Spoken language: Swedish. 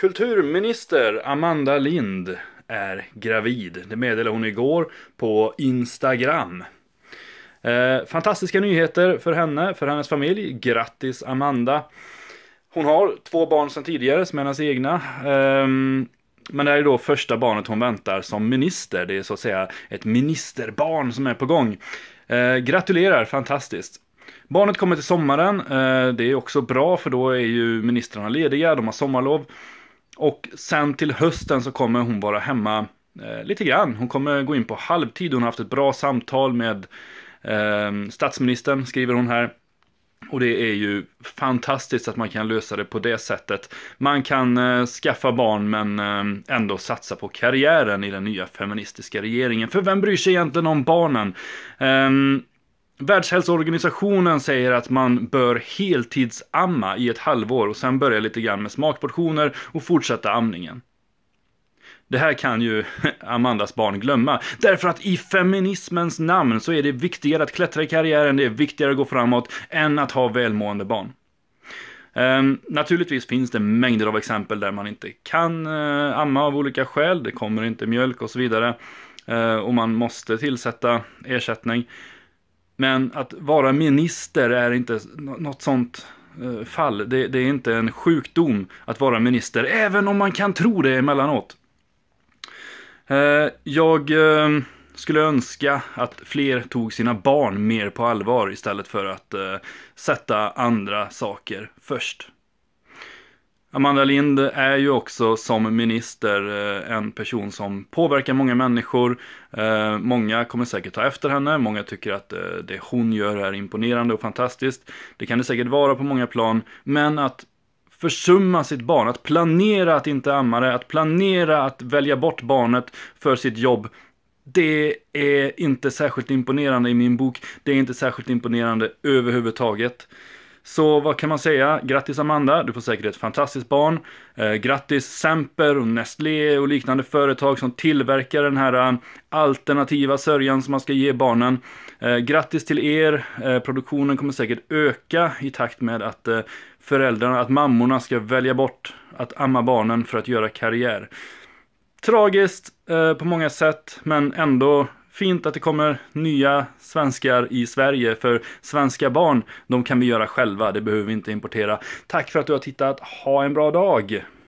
Kulturminister Amanda Lind är gravid. Det meddelade hon igår på Instagram. Eh, fantastiska nyheter för henne, för hennes familj. Grattis Amanda! Hon har två barn sedan tidigare som är hennes egna. Eh, men det är då första barnet hon väntar som minister. Det är så att säga ett ministerbarn som är på gång. Eh, gratulerar, fantastiskt! Barnet kommer till sommaren. Eh, det är också bra för då är ju ministrarna lediga, de har sommarlov. Och sen till hösten så kommer hon vara hemma eh, lite grann. Hon kommer gå in på halvtid. Hon har haft ett bra samtal med eh, statsministern, skriver hon här. Och det är ju fantastiskt att man kan lösa det på det sättet. Man kan eh, skaffa barn men eh, ändå satsa på karriären i den nya feministiska regeringen. För vem bryr sig egentligen om barnen? Eh, Världshälsoorganisationen säger att man bör heltidsamma i ett halvår och sen börja lite grann med smakportioner och fortsätta amningen. Det här kan ju Amandas barn glömma. Därför att i feminismens namn så är det viktigare att klättra i karriären, det är viktigare att gå framåt än att ha välmående barn. Ehm, naturligtvis finns det mängder av exempel där man inte kan eh, amma av olika skäl. Det kommer inte mjölk och så vidare. Ehm, och man måste tillsätta ersättning. Men att vara minister är inte något sånt eh, fall. Det, det, är inte en sjukdom att vara minister, även om man kan tro det emellanåt. Eh, jag eh, skulle önska att fler tog sina barn mer på allvar istället för att sätta andra saker först. Amanda Lind är ju också som minister eh, en person som påverkar många människor. Eh, många kommer säkert ta efter henne, många tycker att eh, det hon gör är imponerande och fantastiskt. Det kan det säkert vara på många plan, men att försumma sitt barn, att planera att inte amma det, att planera att välja bort barnet för sitt jobb. Det är inte särskilt imponerande i min bok. Det är inte särskilt imponerande överhuvudtaget. Så vad kan man säga? Grattis Amanda, du får säkert ett fantastiskt barn. Eh, grattis Semper och Nestlé och liknande företag som tillverkar den här eh, alternativa sörjan som man ska ge barnen. Eh, grattis till er! Eh, produktionen kommer säkert öka i takt med att eh, föräldrarna, att mammorna ska välja bort att amma barnen för att göra karriär. Tragiskt eh, på många sätt, men ändå fint att det kommer nya svenskar i Sverige. För svenska barn, de kan vi göra själva. Det behöver vi inte importera. Tack för att du har tittat. Ha en bra dag!